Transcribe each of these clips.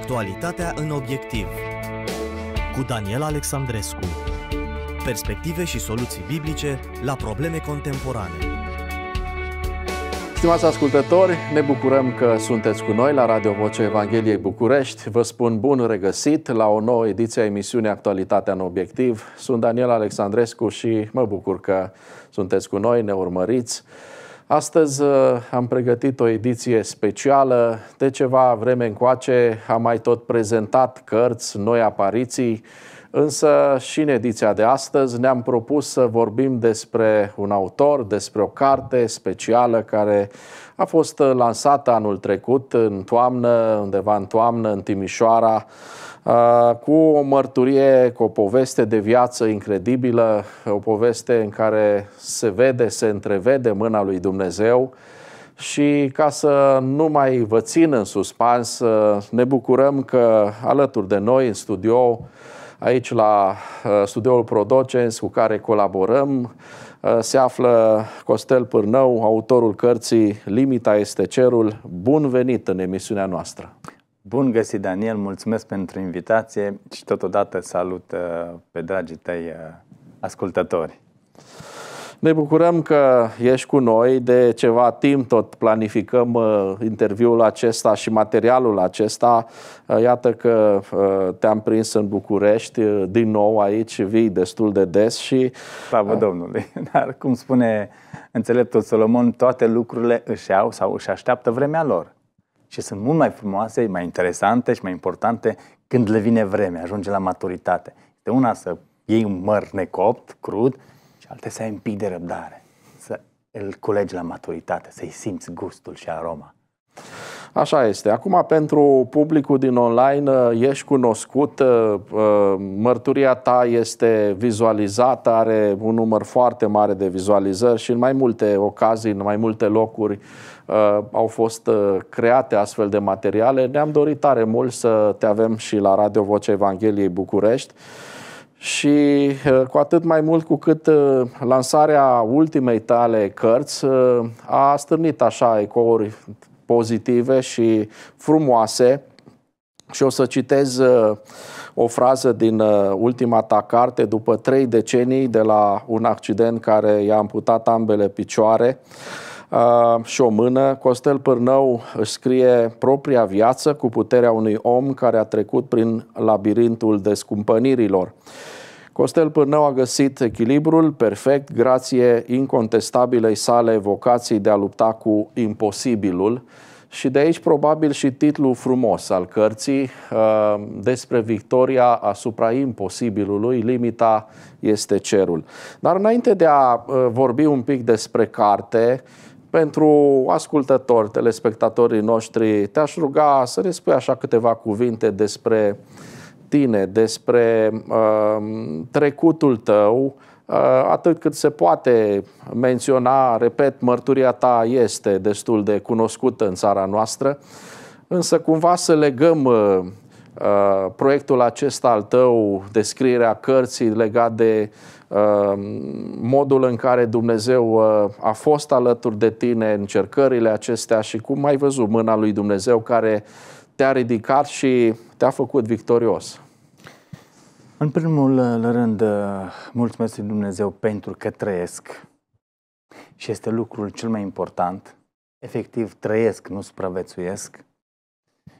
Actualitatea în obiectiv cu Daniel Alexandrescu Perspective și soluții biblice la probleme contemporane Stimați ascultători, ne bucurăm că sunteți cu noi la Radio Vocea Evangheliei București. Vă spun bun regăsit la o nouă ediție a emisiunii Actualitatea în Obiectiv. Sunt Daniel Alexandrescu și mă bucur că sunteți cu noi, ne urmăriți. Astăzi uh, am pregătit o ediție specială. De ceva vreme încoace am mai tot prezentat cărți, noi apariții, însă și în ediția de astăzi ne-am propus să vorbim despre un autor, despre o carte specială care a fost lansată anul trecut, în toamnă, undeva în toamnă, în Timișoara, cu o mărturie, cu o poveste de viață incredibilă, o poveste în care se vede, se întrevede mâna lui Dumnezeu și ca să nu mai vă țin în suspans, ne bucurăm că alături de noi în studio, aici la studioul Prodocens cu care colaborăm, se află Costel Pârnău, autorul cărții Limita este cerul. Bun venit în emisiunea noastră! Bun găsit, Daniel, mulțumesc pentru invitație și totodată salut uh, pe dragii tăi uh, ascultători. Ne bucurăm că ești cu noi. De ceva timp tot planificăm uh, interviul acesta și materialul acesta. iată că te-am prins în București, din nou aici, vii destul de des și... Slavă Domnului! Dar cum spune înțeleptul Solomon, toate lucrurile își au sau își așteaptă vremea lor și sunt mult mai frumoase, mai interesante și mai importante când le vine vremea, ajunge la maturitate. De una să iei un măr necopt, crud, și alte să ai un pic de răbdare, să îl culegi la maturitate, să-i simți gustul și aroma. Așa este. Acum, pentru publicul din online, uh, ești cunoscut, uh, uh, mărturia ta este vizualizată, are un număr foarte mare de vizualizări și în mai multe ocazii, în mai multe locuri, au fost create astfel de materiale. Ne-am dorit tare mult să te avem și la Radio Vocea Evangheliei București și cu atât mai mult cu cât lansarea ultimei tale cărți a stârnit așa ecouri pozitive și frumoase. Și o să citez uh, o frază din uh, ultima ta carte, după trei decenii de la un accident care i-a amputat ambele picioare uh, și o mână, Costel Pârnău își scrie propria viață cu puterea unui om care a trecut prin labirintul descumpănirilor. Costel Pârnău a găsit echilibrul perfect grație incontestabilei sale vocații de a lupta cu imposibilul și de aici probabil și titlul frumos al cărții uh, despre victoria asupra imposibilului, limita este cerul. Dar înainte de a uh, vorbi un pic despre carte, pentru ascultători, telespectatorii noștri, te-aș ruga să ne spui așa câteva cuvinte despre uh, tine, despre uh, trecutul tău, uh, atât cât se poate menționa, repet, mărturia ta este destul de cunoscută în țara noastră, însă cumva să legăm uh, uh, proiectul acesta al tău, descrierea cărții legat de uh, modul în care Dumnezeu uh, a fost alături de tine, în încercările acestea și cum ai văzut mâna lui Dumnezeu care uh, te-a ridicat și te-a făcut victorios? În primul uh, rând, uh, mulțumesc lui Dumnezeu pentru că trăiesc și este lucrul cel mai important. Efectiv, trăiesc, nu supraviețuiesc.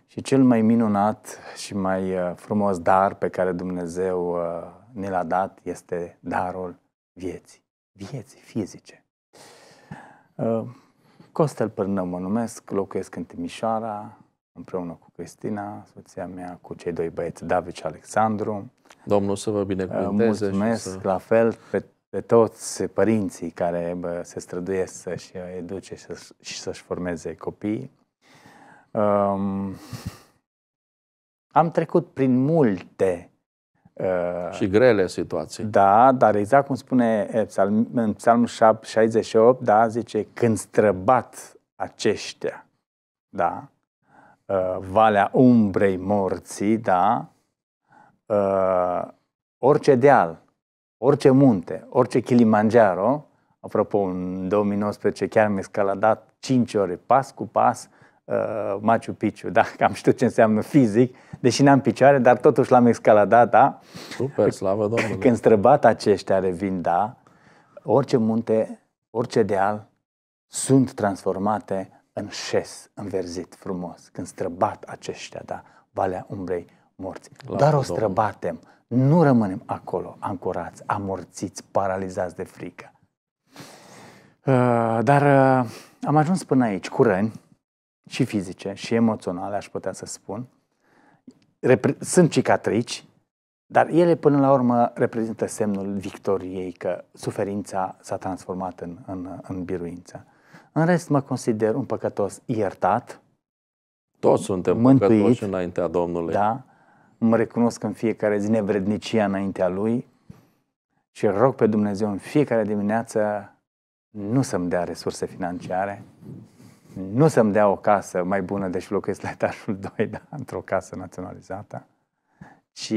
Și cel mai minunat și mai uh, frumos dar pe care Dumnezeu ne l-a dat este darul vieții. Vieții fizice. Costel Pârnău mă numesc, locuiesc în Timișoara, împreună cu Cristina, soția mea, cu cei doi băieți, David și Alexandru. Domnul să vă binecuvânteze. Uh, mulțumesc și să... la fel pe, pe toți părinții care bă, se străduiesc să-și educe și, să, și să-și formeze copii. Um, am trecut prin multe Uh, și grele situații. Da, dar exact cum spune psalm, în psalmul 68, da, zice, când străbat aceștia, da, Uh, valea umbrei morții, da, uh, orice deal, orice munte, orice Kilimanjaro, apropo, în 2019 chiar mi-a scaladat 5 ore, pas cu pas, uh, Machu Picchu, da, am știut ce înseamnă fizic, deși n-am picioare, dar totuși l-am escaladat, da? Super, slavă Domnului! Când străbat aceștia revin, da, orice munte, orice deal sunt transformate în șes înverzit frumos, când străbat aceștia, da, Valea Umbrei Morții. La Dar o străbatem, nu rămânem acolo, ancorați, amorțiți, paralizați de frică. Uh, dar uh, am ajuns până aici cu răni și fizice și emoționale, aș putea să spun. Repre- sunt cicatrici, dar ele până la urmă reprezintă semnul victoriei că suferința s-a transformat în, în, în biruință. În rest, mă consider un păcătos iertat. Toți suntem mântuit, păcătoși înaintea Domnului. Da, mă recunosc în fiecare zi nevrednicia înaintea Lui și rog pe Dumnezeu în fiecare dimineață nu să-mi dea resurse financiare, nu să-mi dea o casă mai bună, deși locuiesc la etajul 2, da, într-o casă naționalizată, ci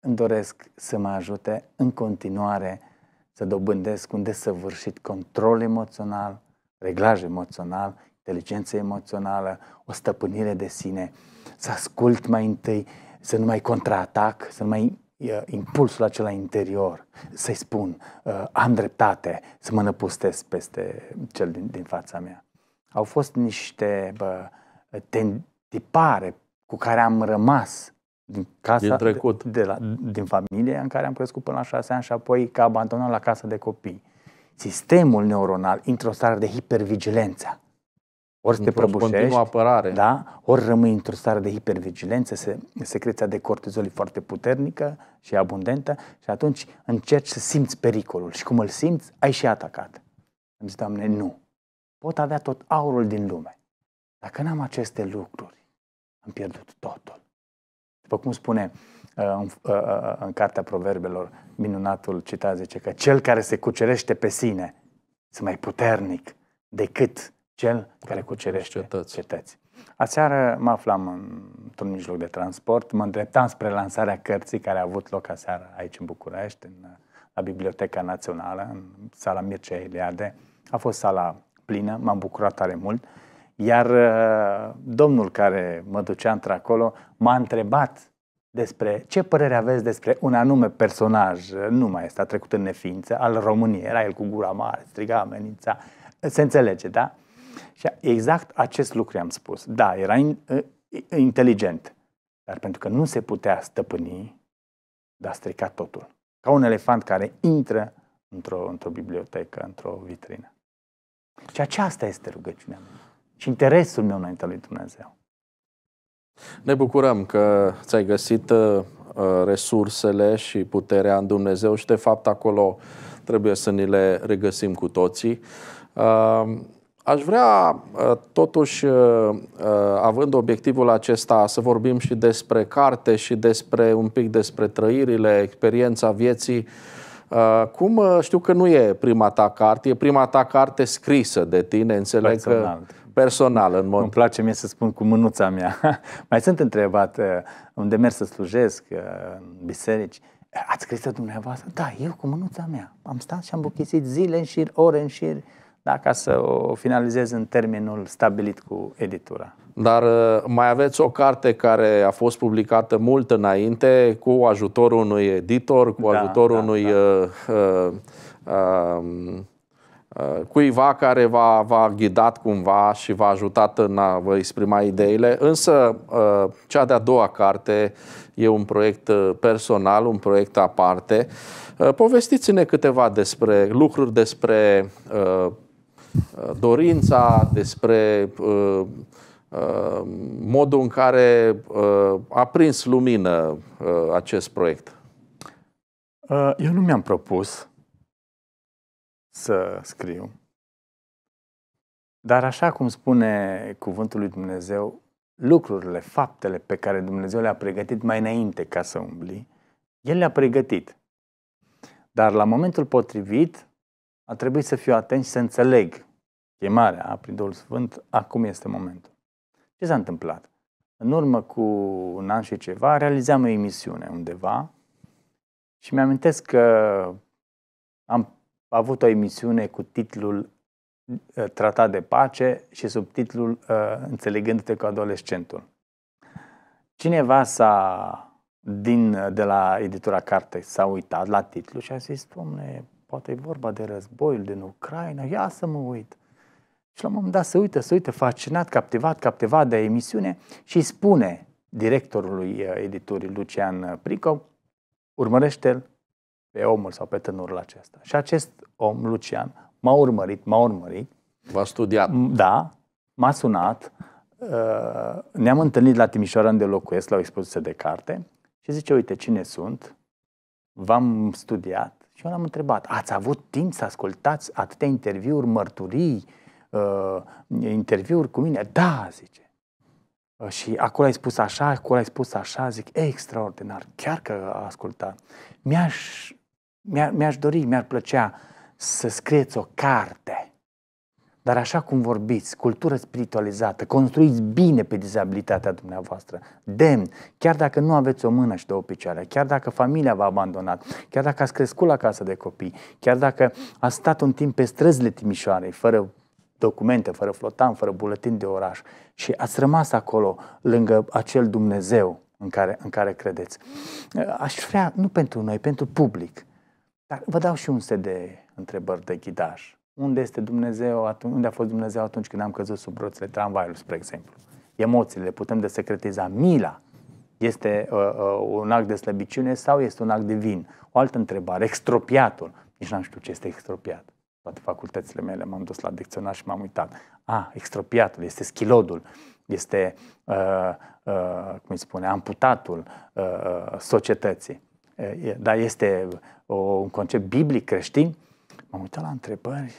îmi doresc să mă ajute în continuare să dobândesc un desăvârșit control emoțional, reglaj emoțional, inteligență emoțională, o stăpânire de sine, să ascult mai întâi, să nu mai contraatac, să nu mai impulsul acela interior, să-i spun, uh, am dreptate, să mă năpustesc peste cel din, din fața mea. Au fost niște bă, ten, tipare cu care am rămas din casa din, trecut. De, de la, din familie în care am crescut până la șase ani și apoi ca abandonat la casa de copii sistemul neuronal intră o stare de hipervigilență. Ori te prăbușești, apărare. Da? ori rămâi într-o stare de hipervigilență, se, secreția de cortizol e foarte puternică și abundentă și atunci încerci să simți pericolul și cum îl simți, ai și atacat. Am zis, Doamne, nu. Pot avea tot aurul din lume. Dacă n-am aceste lucruri, am pierdut totul. După cum spune Uh, în, uh, uh, în cartea proverbelor, minunatul citat zice că cel care se cucerește pe sine este mai puternic decât cel care cucerește cetăți. cetăți. Aseară mă aflam într-un mijloc de transport, mă îndreptam spre lansarea cărții care a avut loc aseară aici în București, în, la Biblioteca Națională, în sala Mircea Eliade. A fost sala plină, m-am bucurat tare mult. Iar domnul care mă ducea într-acolo m-a întrebat despre ce părere aveți despre un anume personaj, nu mai este a trecut în neființă, al României, era el cu gura mare, striga, amenința, se înțelege, da? Și exact acest lucru am spus. Da, era in, ă, inteligent, dar pentru că nu se putea stăpâni, dar strica totul. Ca un elefant care intră într-o, într bibliotecă, într-o vitrină. Și aceasta este rugăciunea mea. Și interesul meu înainte lui Dumnezeu. Ne bucurăm că ți-ai găsit uh, uh, resursele și puterea în Dumnezeu și, de fapt, acolo trebuie să ni le regăsim cu toții. Uh, aș vrea, uh, totuși, uh, uh, având obiectivul acesta, să vorbim și despre carte și despre un pic despre trăirile, experiența vieții. Cum știu că nu e prima ta carte, e prima ta carte scrisă de tine, înțeleg Personal. că personal. În mod... Îmi place mie să spun cu mânuța mea. Mai sunt întrebat uh, unde merg să slujesc, uh, în biserici. Ați crezut dumneavoastră? Da, eu cu mânuța mea. Am stat și am buchisit zile în șir, ore în șir, da, ca să o finalizez în termenul stabilit cu editura. Dar uh, mai aveți o carte care a fost publicată mult înainte, cu ajutorul unui editor, cu da, ajutorul da, unui... Da. Uh, uh, uh, Uh, cuiva care v-a, v-a ghidat cumva și v-a ajutat în a vă exprima ideile, însă uh, cea de-a doua carte e un proiect uh, personal, un proiect aparte. Povestiți-ne câteva despre lucruri despre dorința, despre modul în care a prins lumină acest proiect. Eu nu mi-am propus să scriu. Dar așa cum spune cuvântul lui Dumnezeu, lucrurile, faptele pe care Dumnezeu le-a pregătit mai înainte ca să umbli, El le-a pregătit. Dar la momentul potrivit a trebuit să fiu atent și să înțeleg chemarea prin Duhul Sfânt, acum este momentul. Ce s-a întâmplat? În urmă cu un an și ceva, realizeam o emisiune undeva și mi-amintesc că am a avut o emisiune cu titlul uh, Tratat de pace și subtitlul uh, Înțelegându-te cu adolescentul. Cineva s-a din, de la editura Carte s-a uitat la titlu și a zis, domne, poate e vorba de războiul din Ucraina, ia să mă uit. Și la un moment dat se uită, se uită, fascinat, captivat, captivat de emisiune și spune directorului uh, editurii Lucian Pricov, urmărește-l pe omul sau pe tânărul acesta. Și acest om, Lucian, m-a urmărit, m-a urmărit. V-a studiat. Da, m-a sunat, uh, ne-am întâlnit la Timișoara unde locuiesc, la o expoziție de carte și zice, uite, cine sunt, v-am studiat și eu l-am întrebat, ați avut timp să ascultați atâtea interviuri, mărturii, uh, interviuri cu mine? Da, zice. Uh, și acolo ai spus așa, acolo ai spus așa, zic, e, extraordinar, chiar că a ascultat. Mi-aș mi-ar, mi-aș dori, mi-ar plăcea să scrieți o carte. Dar așa cum vorbiți, cultură spiritualizată, construiți bine pe dizabilitatea dumneavoastră, demn, chiar dacă nu aveți o mână și două picioare, chiar dacă familia v-a abandonat, chiar dacă ați crescut la casă de copii, chiar dacă ați stat un timp pe străzile Timișoarei, fără documente, fără flotan, fără buletin de oraș și ați rămas acolo lângă acel Dumnezeu în care, în care credeți. Aș vrea, nu pentru noi, pentru public, dar vă dau și un set de întrebări de ghidaj. Unde este Dumnezeu, atunci, unde a fost Dumnezeu atunci când am căzut sub roțile tramvaiului, spre exemplu? Emoțiile, putem de secretiza Mila este uh, uh, un act de slăbiciune sau este un act vin? O altă întrebare, extropiatul. Nici n-am știut ce este extropiat. Toate facultățile mele m-am dus la dicționar și m-am uitat. A, extropiatul este schilodul, este, uh, uh, cum îi spune, amputatul uh, uh societății dar este o, un concept biblic creștin, m-am uitat la întrebări.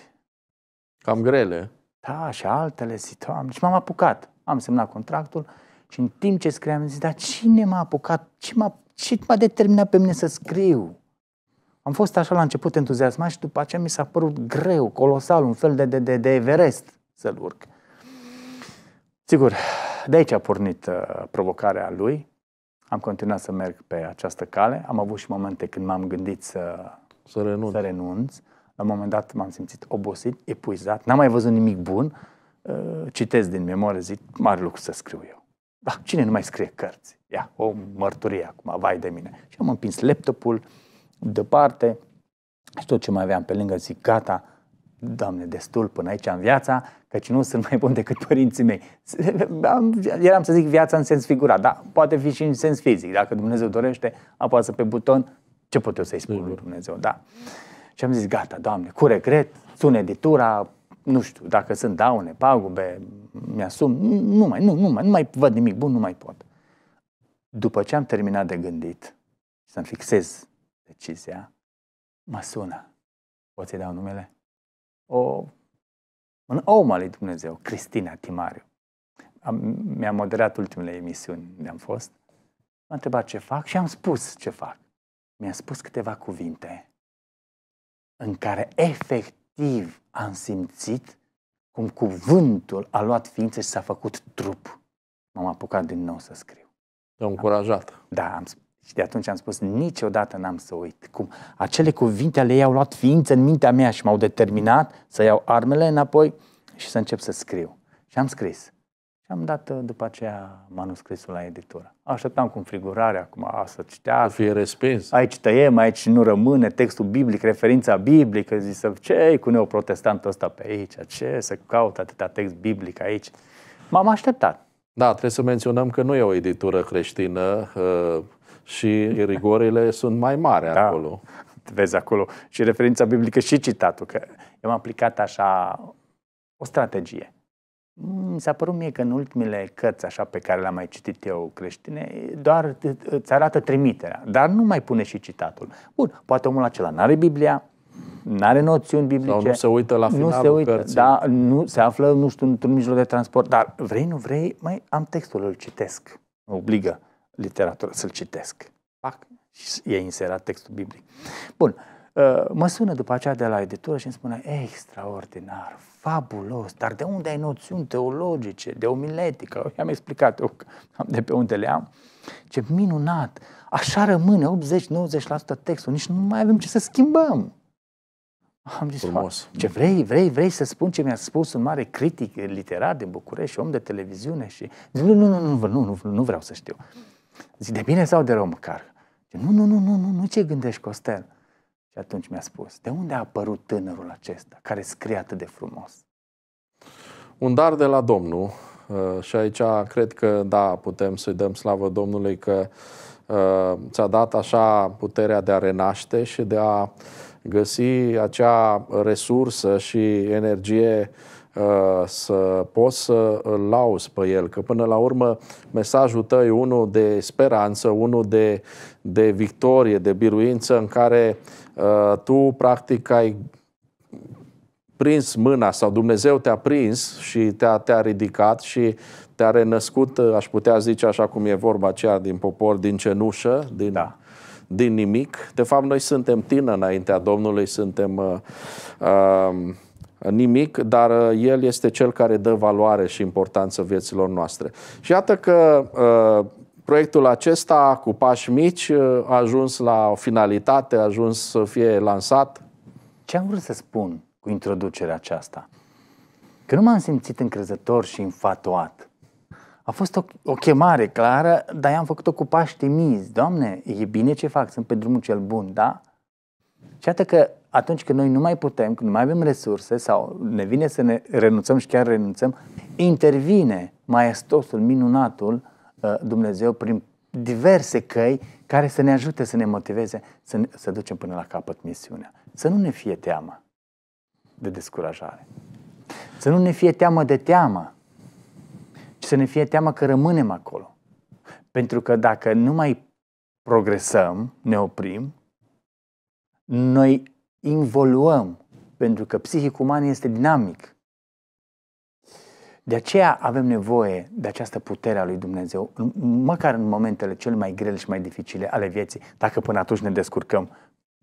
Cam grele. Da, și altele zic, și m-am apucat. Am semnat contractul și în timp ce scriam zic, dar cine m-a apucat? Ce m-a, ce m-a determinat pe mine să scriu? Am fost așa la început entuziasmat și după aceea mi s-a părut greu, colosal, un fel de, de, de, de Everest să-l urc. Sigur, de aici a pornit uh, provocarea lui am continuat să merg pe această cale. Am avut și momente când m-am gândit să, să, renunț. să renunț. La un moment dat m-am simțit obosit, epuizat, n-am mai văzut nimic bun. Uh, citesc din memorie, zic, mare lucru să scriu eu. Da, cine nu mai scrie cărți? Ia, o mărturie acum, vai de mine. Și am împins laptopul departe și tot ce mai aveam pe lângă, zic, gata, Doamne, destul până aici am viața, căci nu sunt mai bun decât părinții mei. Am, eram să zic viața în sens figurat, dar poate fi și în sens fizic. Dacă Dumnezeu dorește, apasă pe buton, ce pot eu să-i spun lui Dumnezeu, da. Și am zis, gata, Doamne, cu regret, sună editura. nu știu, dacă sunt daune, pagube, mi-asum, nu mai, nu, nu mai, nu mai văd nimic bun, nu mai pot. După ce am terminat de gândit, să-mi fixez decizia, mă sună. Poți să-i dau numele? o, un om al lui Dumnezeu, Cristina Timariu. Am, mi-a moderat ultimele emisiuni unde am fost. M-a întrebat ce fac și am spus ce fac. Mi-a spus câteva cuvinte în care efectiv am simțit cum cuvântul a luat ființă și s-a făcut trup. M-am apucat din nou să scriu. Te-a încurajat. Da, am, și de atunci am spus, niciodată n-am să uit cum acele cuvinte ale ei au luat ființă în mintea mea și m-au determinat să iau armele înapoi și să încep să scriu. Și am scris. Și am dat uh, după aceea manuscrisul la editură. Așteptam cu înfrigurare acum a, să citească. Să fie respins. Aici tăiem, aici nu rămâne textul biblic, referința biblică. Zis, ce cu neoprotestantul ăsta pe aici? Ce să caut atâta text biblic aici? M-am așteptat. Da, trebuie să menționăm că nu e o editură creștină. Uh, și rigorile sunt mai mari da. acolo. Vezi acolo și referința biblică și citatul, că eu am aplicat așa o strategie. Mm, mi s-a părut mie că în ultimele cărți așa pe care le-am mai citit eu creștine, doar îți arată trimiterea, dar nu mai pune și citatul. Bun, poate omul acela n-are Biblia, nu are noțiuni biblice. Sau nu se uită la finalul nu se uită, cărții. Da, nu se află, nu știu, într-un mijloc de transport. Dar vrei, nu vrei, mai am textul, îl citesc. Mă obligă literatură, să-l citesc. Pac, și e inserat textul biblic. Bun, uh, mă sună după aceea de la editură și îmi spune extraordinar, fabulos, dar de unde ai noțiuni teologice, de omiletică? I-am explicat eu de pe unde le am. Ce minunat! Așa rămâne 80-90% textul, nici nu mai avem ce să schimbăm. Am zis, Frumos. ce vrei, vrei, vrei să spun ce mi-a spus un mare critic literar din București, om de televiziune și... Nu, nu, nu, nu, nu, nu, nu vreau să știu. Zic, de bine sau de rău măcar? Zic, nu, nu, nu, nu, nu, nu ce gândești, Costel? Și atunci mi-a spus, de unde a apărut tânărul acesta care scrie atât de frumos? Un dar de la Domnul uh, și aici cred că da, putem să-i dăm slavă Domnului că uh, ți-a dat așa puterea de a renaște și de a găsi acea resursă și energie uh, Uh, să poți să îl lauzi pe el, că până la urmă mesajul tău e unul de speranță, unul de, de victorie, de biruință, în care uh, tu practic ai prins mâna sau Dumnezeu te-a prins și te-a, te-a ridicat și te-a renăscut, uh, aș putea zice așa cum e vorba aceea din popor, din cenușă, din... Da din nimic. De fapt, noi suntem tine înaintea Domnului, suntem uh, uh, nimic, dar uh, El este Cel care dă valoare și importanță vieților noastre. Și iată că uh, proiectul acesta, cu pași mici, uh, a ajuns la o finalitate, a ajuns să fie lansat. Ce am vrut să spun cu introducerea aceasta? Că nu m-am simțit încrezător și infatuat. A fost o, o chemare clară, dar i-am făcut-o cu pași timizi. Doamne, e bine ce fac, sunt pe drumul cel bun, da? Și iată că atunci când noi nu mai putem, când nu mai avem resurse sau ne vine să ne renunțăm și chiar renunțăm, intervine maestosul, minunatul uh, Dumnezeu prin diverse căi care să ne ajute să ne motiveze să, ne, să ducem până la capăt misiunea. Să nu ne fie teamă de descurajare. Să nu ne fie teamă de teamă, Și să ne fie teamă că rămânem acolo. Pentru că dacă nu mai progresăm, ne oprim, noi involuăm, pentru că psihicul uman este dinamic. De aceea avem nevoie de această putere a lui Dumnezeu, măcar în momentele cele mai grele și mai dificile ale vieții, dacă până atunci ne descurcăm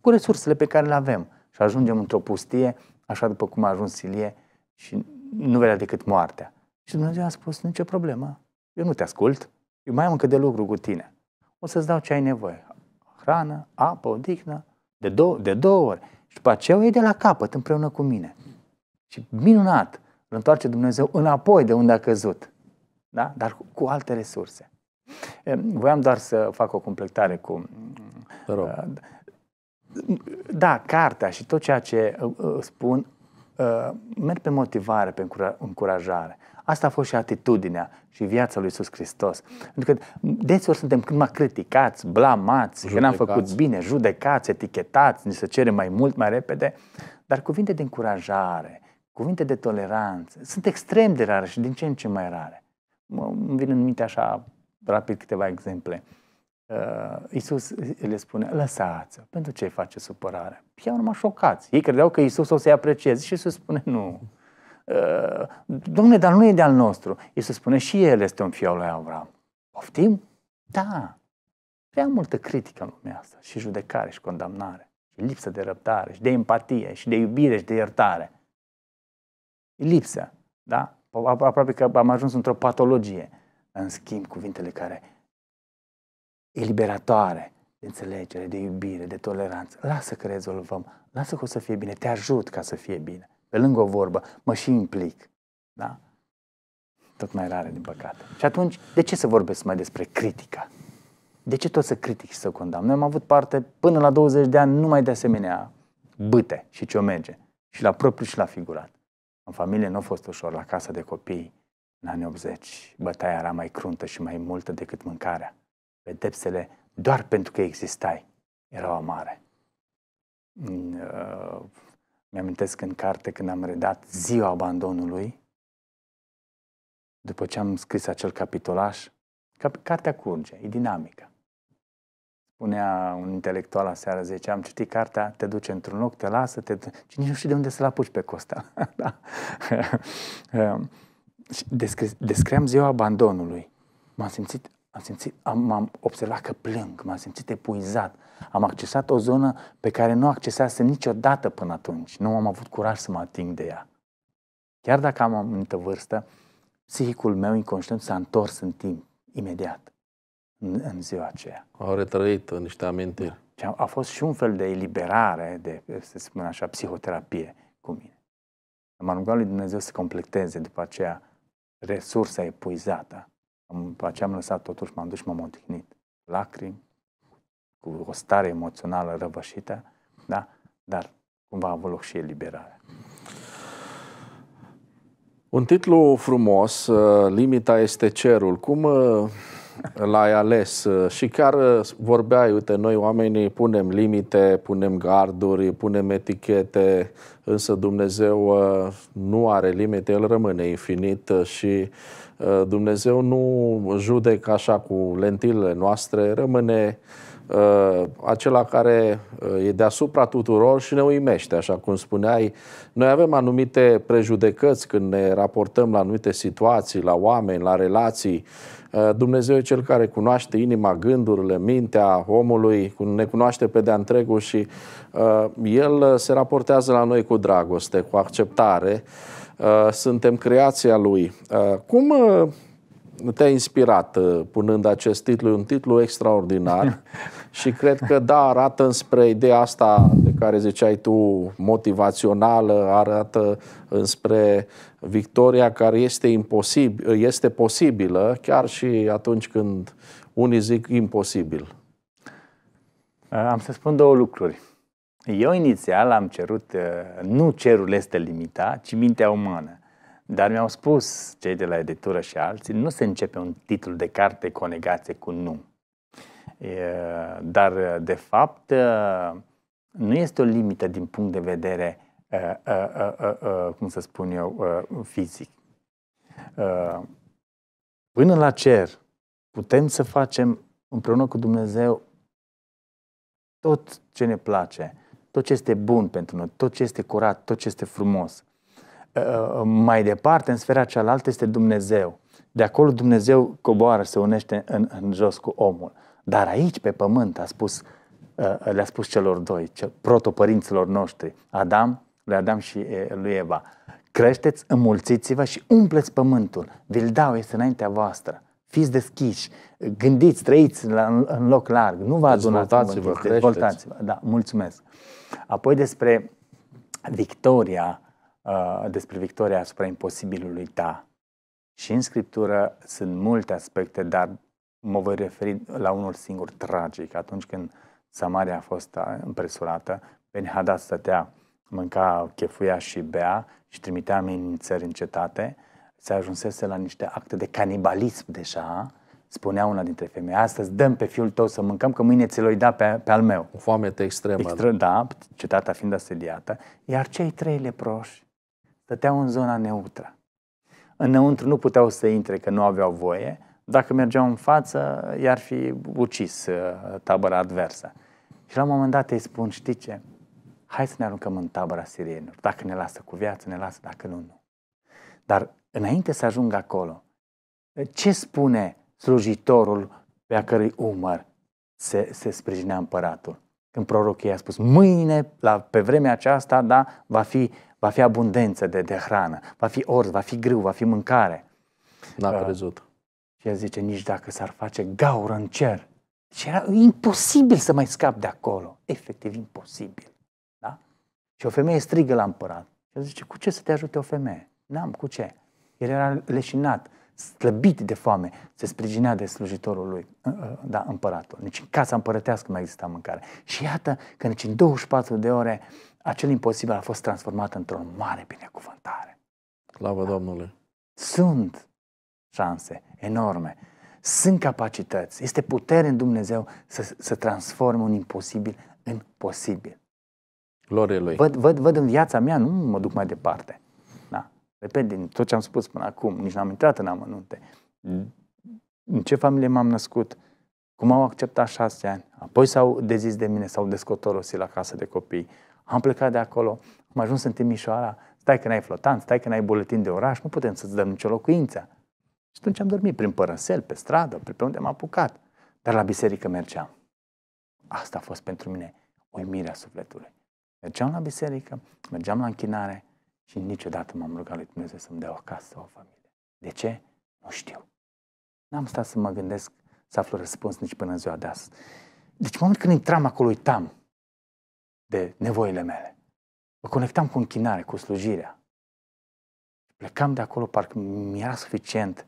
cu resursele pe care le avem și ajungem într-o pustie, așa după cum a ajuns Silie și nu vedea decât moartea. Și Dumnezeu a spus, nu nicio problemă, eu nu te ascult, eu mai am încă de lucru cu tine. O să-ți dau ce ai nevoie, hrană, apă, odihnă, de, dou- de două ori. După aceea o iei de la capăt împreună cu mine. Și minunat, îl întoarce Dumnezeu înapoi de unde a căzut. Da? Dar cu, cu alte resurse. Voiam doar să fac o completare cu... Uh, da, cartea și tot ceea ce uh, uh, spun Uh, merg pe motivare, pe încurajare. Asta a fost și atitudinea și viața lui Iisus Hristos. Pentru că deseori suntem cât mai criticați, blamați, judecați. că n-am făcut bine, judecați, etichetați, ni se cere mai mult, mai repede, dar cuvinte de încurajare, cuvinte de toleranță, sunt extrem de rare și din ce în ce mai rare. Îmi vin în minte așa rapid câteva exemple. Uh, Uh, Iisus le spune, lăsați-o, pentru ce face supărare? Ei păi au rămas șocați. Ei credeau că Iisus o să-i aprecieze și Iisus spune, nu. Uh, Domne, dar nu e de-al nostru. Iisus spune, și el este un fiu al lui Avram. Poftim? Da. Prea multă critică în lumea asta și judecare și condamnare și lipsă de răbdare și de empatie și de iubire și de iertare. E lipsă, da? Aproape că am ajuns într-o patologie. În schimb, cuvintele care eliberatoare de înțelegere, de iubire, de toleranță. Lasă că rezolvăm, lasă că o să fie bine, te ajut ca să fie bine. Pe lângă o vorbă, mă și implic. Da? Tot mai rare, din păcate. Și atunci, de ce să vorbesc mai despre critică? De ce tot să critic și să condamn? Noi am avut parte până la 20 de ani numai de asemenea bâte și ce merge Și la propriu și la figurat. În familie nu a fost ușor, la casa de copii, în anii 80, bătaia era mai cruntă și mai multă decât mâncarea pedepsele doar pentru că existai erau amare. Uh, mi-amintesc în carte când am redat Ziua Abandonului, după ce am scris acel capitolaș, cartea curge, e dinamică. Spunea un intelectual aseară, zice, am citit cartea, te duce într-un loc, te lasă, te... și nici nu știu de unde să-l apuci pe Costa. da. Descri- ziua abandonului. M-am simțit am simțit, am, am observat că plâng, m-am simțit epuizat. Am accesat o zonă pe care nu accesase niciodată până atunci. Nu am avut curaj să mă ating de ea. Chiar dacă am o anumită vârstă, psihicul meu inconștient s-a întors în timp, imediat, în, în ziua aceea. Au retrăit niște amintiri. Da. Și a, a fost și un fel de eliberare, de, să spun așa, psihoterapie cu mine. M-am rugat lui Dumnezeu să completeze după aceea resursa epuizată am, ce am lăsat totuși, m-am dus și m-am odihnit. Lacrimi, cu o stare emoțională răvășită, da? dar cumva a avut loc și eliberarea. Un titlu frumos, Limita este cerul. Cum uh, l-ai ales uh, și chiar uh, vorbeai, uite, noi oamenii punem limite, punem garduri, punem etichete, însă Dumnezeu uh, nu are limite, El rămâne infinit și Dumnezeu nu judecă așa cu lentilele noastre, rămâne acela care e deasupra tuturor și ne uimește, așa cum spuneai. Noi avem anumite prejudecăți când ne raportăm la anumite situații, la oameni, la relații, Uh, Dumnezeu e cel care cunoaște inima, gândurile, mintea omului, ne cunoaște pe de-a întregul și uh, El uh, se raportează la noi cu dragoste, cu acceptare. Uh, suntem creația Lui. Uh, cum uh, te-a inspirat punând acest titlu, un titlu extraordinar și cred că da, arată înspre ideea asta care ziceai tu, motivațională, arată înspre victoria care este, imposibil, este posibilă, chiar și atunci când unii zic imposibil? Am să spun două lucruri. Eu inițial am cerut, nu cerul este limitat, ci mintea umană. Dar mi-au spus cei de la editură și alții, nu se începe un titlu de carte cu o negație cu nu. Dar, de fapt, nu este o limită din punct de vedere, uh, uh, uh, uh, cum să spun eu, uh, fizic. Uh, până la cer putem să facem împreună cu Dumnezeu tot ce ne place, tot ce este bun pentru noi, tot ce este curat, tot ce este frumos. Uh, mai departe, în sfera cealaltă, este Dumnezeu. De acolo Dumnezeu coboară, se unește în, în jos cu omul. Dar aici, pe pământ, a spus uh, Eh, le-a spus celor doi, protopărinților noștri, Adam, lui Adam și eh, lui Eva. Creșteți, înmulțiți-vă și umpleți pământul. Vi-l dau, este înaintea voastră. Fiți deschiși, gândiți, trăiți la, în loc larg, nu vă adunați dezvoltați-vă, creșteți. dezvoltați-vă. Da, mulțumesc. Apoi despre victoria, eh, despre victoria asupra imposibilului ta. Și în Scriptură sunt multe aspecte, dar mă voi referi la unul singur tragic, atunci când uh, Samaria a fost împresurată, Benhadad stătea, mânca chefuia și bea și trimitea amenințări în cetate, se ajunsese la niște acte de canibalism deja, spunea una dintre femei, astăzi dăm pe fiul tău să mâncăm, că mâine ți-l da pe, pe al meu. O de extremă. Extra, da, cetatea fiind asediată, iar cei trei leproși stăteau în zona neutră. Înăuntru nu puteau să intre, că nu aveau voie, dacă mergeau în față, i-ar fi ucis uh, tabăra adversă. Și la un moment dat îi spun, știi ce? Hai să ne aruncăm în tabăra sirienilor. Dacă ne lasă cu viață, ne lasă, dacă nu, nu. Dar înainte să ajung acolo, ce spune slujitorul pe a cărui umăr se, se sprijinea împăratul? Când prorocul i-a spus, mâine, la, pe vremea aceasta, da, va fi, va fi abundență de, de hrană, va fi orz, va fi grâu, va fi mâncare. N-a crezut. Și el zice, nici dacă s-ar face gaură în cer. Deci era imposibil să mai scap de acolo. Efectiv, imposibil. Da? Și o femeie strigă la împărat. Și el zice, cu ce să te ajute o femeie? N-am, cu ce? El era leșinat, slăbit de foame, se sprijinea de slujitorul lui, uh, uh, da, împăratul. Nici în casa împărătească mai exista mâncare. Și iată că nici în 24 de ore acel imposibil a fost transformat într-o mare binecuvântare. Slavă da? Domnului! Sunt șanse enorme. Sunt capacități, este putere în Dumnezeu să, să transforme un imposibil în posibil. Glorie Lui. Văd, văd, văd în viața mea, nu mă duc mai departe. Da. Repet, din tot ce am spus până acum, nici n-am intrat în amănunte. În ce familie m-am născut, cum au acceptat șase ani, apoi s-au dezis de mine, s-au descotorosit la casă de copii, am plecat de acolo, am ajuns în Timișoara, stai că n-ai flotant, stai că n-ai buletin de oraș, nu putem să-ți dăm nicio locuință. Și atunci am dormit prin părăsel, pe stradă, pe unde am apucat. Dar la biserică mergeam. Asta a fost pentru mine uimirea sufletului. Mergeam la biserică, mergeam la închinare și niciodată m-am rugat lui Dumnezeu să-mi dea o casă, o familie. De ce? Nu știu. N-am stat să mă gândesc să aflu răspuns nici până în ziua de azi. Deci în momentul când intram acolo, uitam de nevoile mele. Mă conectam cu închinare, cu slujirea. Plecam de acolo, parcă mi era suficient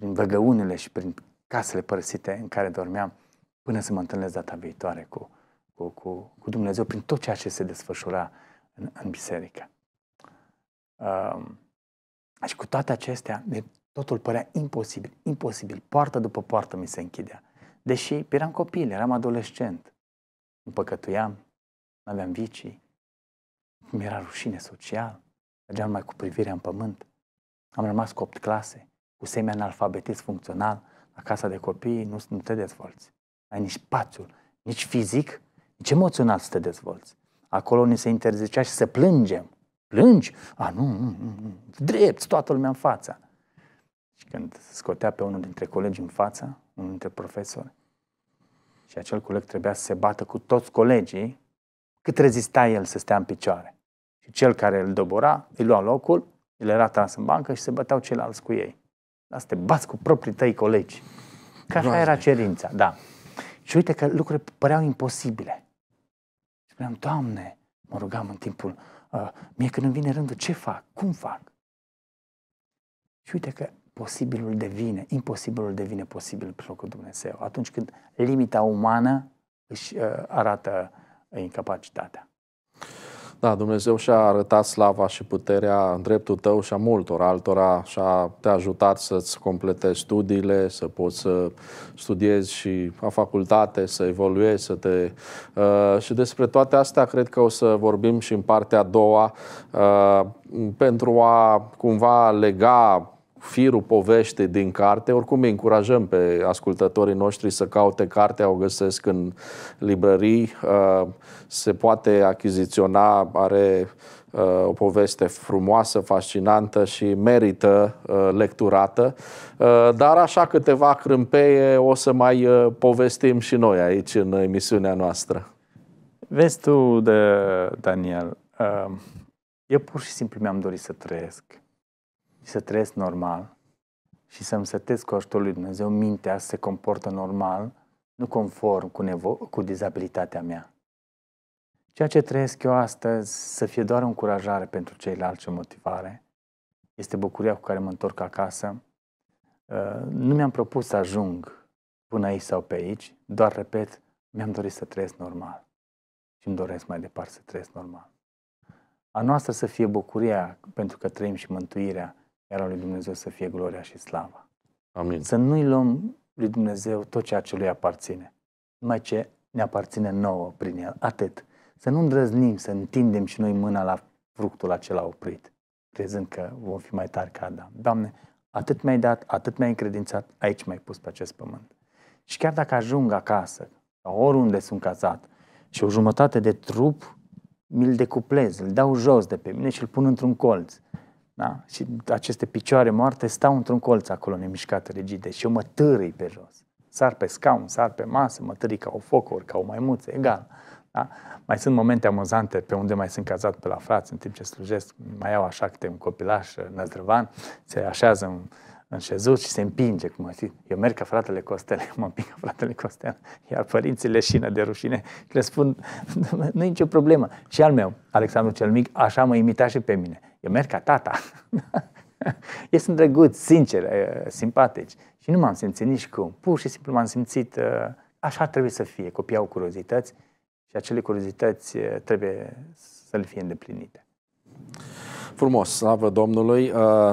prin văgăunile și prin casele părăsite în care dormeam, până să mă întâlnesc data viitoare cu, cu, cu, cu Dumnezeu, prin tot ceea ce se desfășura în, în biserică. Um, și cu toate acestea, totul părea imposibil, imposibil. Poartă după poartă mi se închidea. Deși eram copil, eram adolescent, nu păcătuiam, nu aveam vicii, mi era rușine social, mergeam mai cu privirea în pământ. Am rămas cu opt clase, cu semi-analfabetism funcțional, la casa de copii nu, nu te dezvolți. Ai nici spațiul, nici fizic, nici emoțional să te dezvolți. Acolo ni se interzicea și să plângem. Plângi? A, nu, nu, nu, nu. Drept, toată lumea în fața. Și când scotea pe unul dintre colegi în fața, unul dintre profesori, și acel coleg trebuia să se bată cu toți colegii, cât rezista el să stea în picioare. Și cel care îl dobora, îi lua locul, el era tras în bancă și se băteau ceilalți cu ei. Da, să te bați cu proprii tăi colegi. Că așa era cerința, da. Și uite că lucrurile păreau imposibile. Spuneam, Doamne, mă rugam în timpul, uh, mie când îmi vine rândul, ce fac, cum fac? Și uite că posibilul devine, imposibilul devine posibil pentru locul Dumnezeu. Atunci când limita umană își uh, arată incapacitatea. Da, Dumnezeu și-a arătat slava și puterea în dreptul tău și a multor altora și a te ajutat să-ți completezi studiile, să poți să studiezi și la facultate, să evoluezi, să te... Uh, și despre toate astea cred că o să vorbim și în partea a doua uh, pentru a cumva lega firul povește din carte. Oricum îi încurajăm pe ascultătorii noștri să caute cartea, o găsesc în librării. Uh, se poate achiziționa, are uh, o poveste frumoasă, fascinantă și merită uh, lecturată. Dar așa câteva crâmpeie o să mai povestim și noi aici în emisiunea noastră. Vezi tu, de Daniel, eu pur și simplu mi-am dorit să trăiesc și să trăiesc normal și să-mi setez cu ajutorul lui Dumnezeu mintea să se comportă normal, nu conform cu, nevo- cu dizabilitatea mea. Ceea ce trăiesc eu astăzi să fie doar o încurajare pentru ceilalți și o motivare. Este bucuria cu care mă întorc acasă. Uh, nu mi-am propus să ajung până aici sau pe aici, doar, repet, mi-am dorit să trăiesc normal. Și îmi doresc mai departe să trăiesc normal. A noastră să fie bucuria pentru că trăim și mântuirea, iar al lui Dumnezeu să fie gloria și slava. Amin. Să nu-i luăm lui Dumnezeu tot ceea ce lui aparține, numai ce ne aparține nouă prin el, atât. Să nu îndrăznim, să întindem și noi mâna la fructul acela oprit, crezând că vom fi mai tari ca Adam. Doamne, atât mi-ai dat, atât mi-ai încredințat, aici mai ai pus pe acest pământ. Și chiar dacă ajung acasă, sau oriunde sunt cazat, și o jumătate de trup mi-l decuplez, îl dau jos de pe mine și îl pun într-un colț. Da? Și aceste picioare moarte stau într-un colț acolo nemișcate, rigide și eu mă târâi pe jos. Sar pe scaun, sar pe masă, mă târâi ca o focor, ca o maimuță, egal. Da? Mai sunt momente amuzante pe unde mai sunt cazat pe la frați în timp ce slujesc, mai iau așa câte un copilaș uh, năzdrăvan, se așează în, în șezut și se împinge, cum ai zis. Eu merg ca fratele Costel, mă împing ca fratele Costel, iar părinții leșină de rușine le spun, nu e nicio problemă. Și al meu, Alexandru cel Mic, așa mă imita și pe mine. Eu merg ca tata. Ei sunt drăguți, sinceri, simpatici. Și nu m-am simțit nici cum. Pur și simplu m-am simțit așa trebuie să fie. Copiii au curiozități și acele curiozități trebuie să le fie îndeplinite. Frumos, slavă Domnului!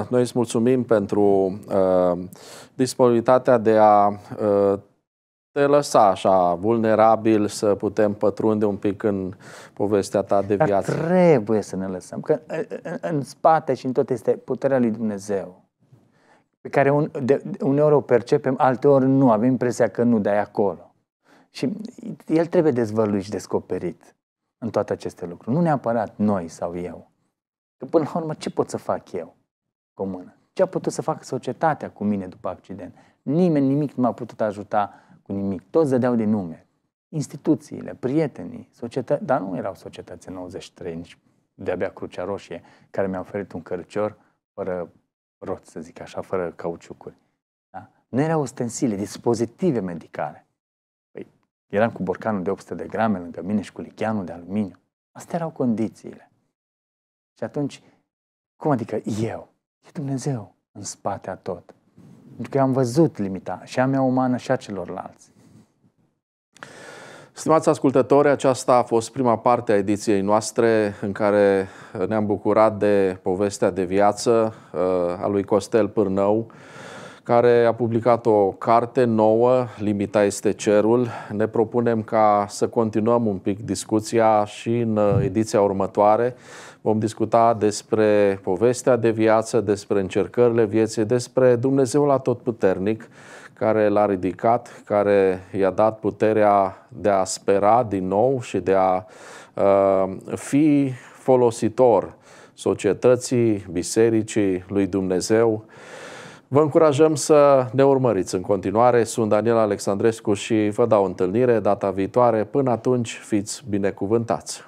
Noi îți mulțumim pentru disponibilitatea de a te lăsa așa vulnerabil să putem pătrunde un pic în povestea ta de viață. Dar trebuie să ne lăsăm, că în spate și în tot este puterea lui Dumnezeu pe care un, de, uneori o percepem, alteori nu, avem impresia că nu, dar e acolo. Și el trebuie dezvăluit și descoperit în toate aceste lucruri. Nu neapărat noi sau eu. Că până la urmă, ce pot să fac eu cu mână? Ce a putut să facă societatea cu mine după accident? Nimeni, nimic nu m-a putut ajuta cu nimic. Toți dădeau din nume. Instituțiile, prietenii, societăți, dar nu erau societăți în 93, nici de-abia Crucea Roșie, care mi-a oferit un cărcior fără roți, să zic așa, fără cauciucuri. Da? Nu erau ostensile, dispozitive medicale. Păi, eram cu borcanul de 800 de grame lângă mine și cu lichianul de aluminiu. Astea erau condițiile. Și atunci, cum adică eu? E Dumnezeu în spatea tot pentru că eu am văzut limita și a mea umană și a celorlalți. Stimați ascultători, aceasta a fost prima parte a ediției noastre în care ne-am bucurat de povestea de viață uh, a lui Costel Pârnău, care a publicat o carte nouă, Limita este cerul. Ne propunem ca să continuăm un pic discuția și în ediția următoare. Vom discuta despre povestea de viață, despre încercările vieții, despre Dumnezeul Atotputernic care l-a ridicat, care i-a dat puterea de a spera din nou și de a uh, fi folositor societății, bisericii, lui Dumnezeu. Vă încurajăm să ne urmăriți în continuare. Sunt Daniel Alexandrescu și vă dau întâlnire data viitoare. Până atunci, fiți binecuvântați!